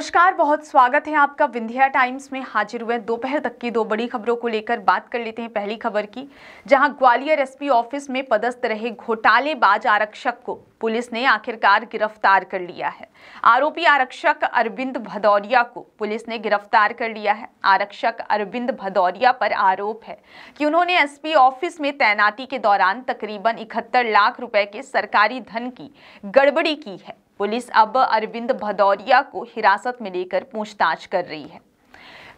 नमस्कार बहुत स्वागत है आपका विंध्या टाइम्स में हाजिर हुए दोपहर तक की दो बड़ी खबरों को लेकर बात कर लेते हैं पहली खबर की जहां ग्वालियर एसपी ऑफिस में पदस्थ रहे घोटालेबाज आरक्षक को पुलिस ने आखिरकार गिरफ्तार कर लिया है आरोपी आरक्षक अरविंद भदौरिया को पुलिस ने गिरफ्तार कर लिया है आरक्षक अरविंद भदौरिया पर आरोप है कि उन्होंने एसपी ऑफिस में तैनाती के दौरान तकरीबन इकहत्तर लाख रुपए के सरकारी धन की गड़बड़ी की है पुलिस अब अरविंद भदौरिया को हिरासत में लेकर पूछताछ कर रही है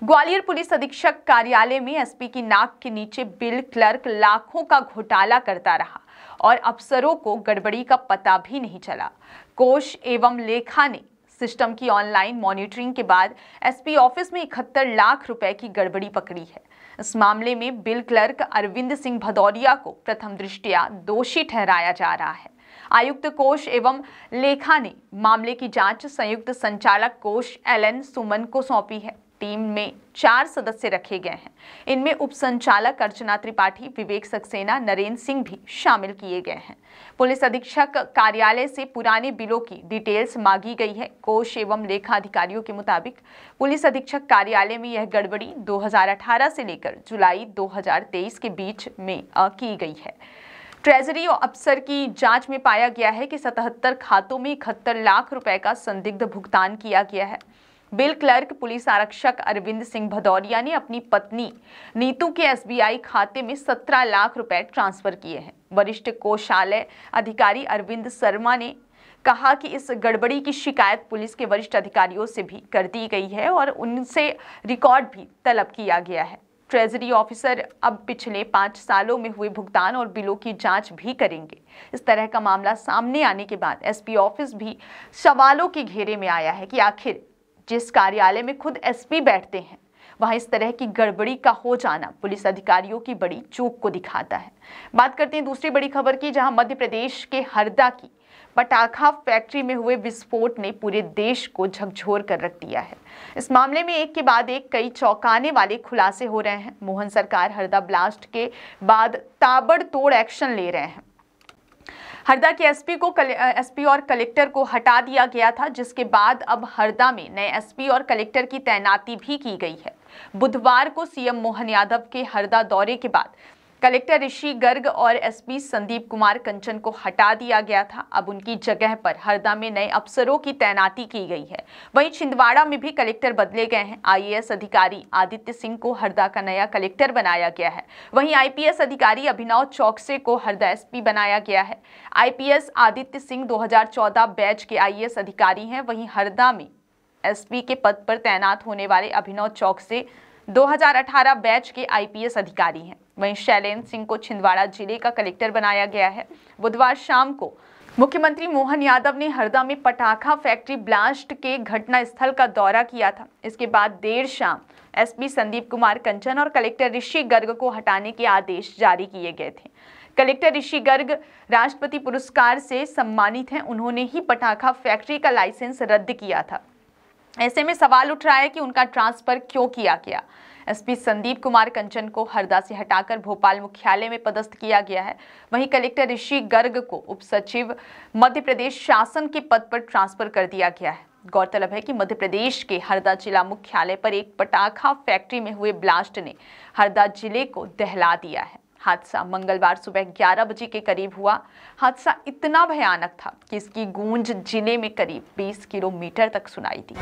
ग्वालियर पुलिस अधीक्षक कार्यालय में एसपी की नाक के नीचे बिल क्लर्क लाखों का घोटाला करता रहा और अफसरों को गड़बड़ी का पता भी नहीं चला कोष एवं लेखा ने सिस्टम की ऑनलाइन मॉनिटरिंग के बाद एसपी ऑफिस में इकहत्तर लाख रुपए की गड़बड़ी पकड़ी है इस मामले में बिल क्लर्क अरविंद सिंह भदौरिया को प्रथम दृष्टिया दोषी ठहराया जा रहा है आयुक्त कोष एवं लेखा ने मामले की जांच संयुक्त संचालक कोष एल सुमन को सौंपी है टीम में चार सदस्य रखे गए हैं इनमें उप संचालक अर्चना त्रिपाठी विवेक सक्सेना नरेंद्र सिंह भी शामिल किए गए हैं पुलिस अधीक्षक कार्यालय से पुराने बिलों की डिटेल्स मांगी गई है कोष एवं लेखा अधिकारियों के मुताबिक पुलिस अधीक्षक कार्यालय में यह गड़बड़ी 2018 से लेकर जुलाई 2023 के बीच में की गई है ट्रेजरी अफसर की जांच में पाया गया है कि 77 खातों में इकहत्तर लाख रुपए का संदिग्ध भुगतान किया गया है बिल क्लर्क पुलिस आरक्षक अरविंद सिंह भदौरिया ने अपनी पत्नी नीतू के एसबीआई खाते में 17 लाख रुपए ट्रांसफर किए हैं वरिष्ठ कोषालय अधिकारी अरविंद शर्मा ने कहा कि इस गड़बड़ी की शिकायत पुलिस के वरिष्ठ अधिकारियों से भी कर दी गई है और उनसे रिकॉर्ड भी तलब किया गया है ट्रेजरी ऑफिसर अब पिछले पाँच सालों में हुए भुगतान और बिलों की जांच भी करेंगे इस तरह का मामला सामने आने के बाद एसपी ऑफिस भी सवालों के घेरे में आया है कि आखिर जिस कार्यालय में खुद एसपी बैठते हैं वहां इस तरह की गड़बड़ी का हो जाना पुलिस अधिकारियों की बड़ी चूक को दिखाता है बात करते हैं दूसरी बड़ी खबर की जहां मध्य प्रदेश के हरदा की पटाखा फैक्ट्री में हुए विस्फोट ने पूरे देश को झकझोर कर रख दिया है इस मामले में एक के बाद एक कई चौंकाने वाले खुलासे हो रहे हैं मोहन सरकार हरदा ब्लास्ट के बाद ताबड़तोड़ एक्शन ले रहे हैं हरदा के एसपी को एसपी और कलेक्टर को हटा दिया गया था जिसके बाद अब हरदा में नए एसपी और कलेक्टर की तैनाती भी की गई है बुधवार को सीएम मोहन यादव के हरदा दौरे के बाद कलेक्टर ऋषि गर्ग और एसपी संदीप कुमार कंचन को हटा दिया गया था अब उनकी जगह पर हरदा में नए अफसरों की तैनाती की गई है वहीं छिंदवाड़ा में भी कलेक्टर बदले गए हैं आईएएस अधिकारी आदित्य सिंह को हरदा का नया कलेक्टर बनाया गया है वहीं आईपीएस अधिकारी अभिनव चौकसे को हरदा एसपी बनाया गया है आई आदित्य सिंह दो बैच के आई अधिकारी हैं वहीं हरदा में एस के पद पर तैनात होने वाले अभिनव चौकसे 2018 बैच के आईपीएस अधिकारी हैं वहीं शैलेंद्र सिंह को छिंदवाड़ा जिले का कलेक्टर बनाया गया है बुधवार शाम को मुख्यमंत्री मोहन यादव ने हरदा में पटाखा फैक्ट्री ब्लास्ट के घटना स्थल का दौरा किया था इसके बाद देर शाम एसपी संदीप कुमार कंचन और कलेक्टर ऋषि गर्ग को हटाने के आदेश जारी किए गए थे कलेक्टर ऋषि गर्ग राष्ट्रपति पुरस्कार से सम्मानित हैं उन्होंने ही पटाखा फैक्ट्री का लाइसेंस रद्द किया था ऐसे में सवाल उठ रहा है कि उनका ट्रांसफर क्यों किया गया एसपी संदीप कुमार कंचन को हरदा से हटाकर भोपाल मुख्यालय में पदस्थ किया गया है वहीं कलेक्टर ऋषि गर्ग को उप सचिव मध्य प्रदेश शासन के पद पर ट्रांसफर कर दिया गया है गौरतलब है कि मध्य प्रदेश के हरदा जिला मुख्यालय पर एक पटाखा फैक्ट्री में हुए ब्लास्ट ने हरदा जिले को दहला दिया है हादसा मंगलवार सुबह 11 बजे के करीब हुआ हादसा इतना भयानक था कि इसकी गूंज जिले में करीब 20 किलोमीटर तक सुनाई दी